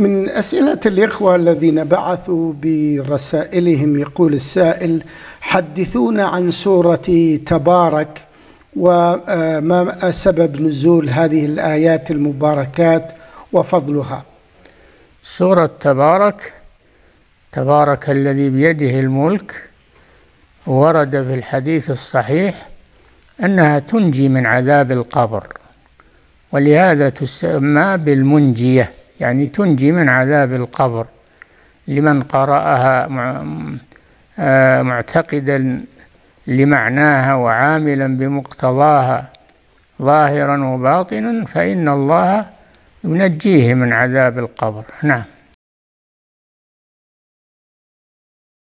من أسئلة الإخوة الذين بعثوا برسائلهم يقول السائل حدثونا عن سورة تبارك وما آه، سبب نزول هذه الآيات المباركات وفضلها سورة تبارك تبارك الذي بيده الملك ورد في الحديث الصحيح أنها تنجي من عذاب القبر ولهذا تسمى بالمنجيه يعني تنجي من عذاب القبر لمن قرأها آه، معتقدا لمعناها وعاملا بمقتضاها ظاهرا وباطنا فإن الله ينجيه من عذاب القبر نعم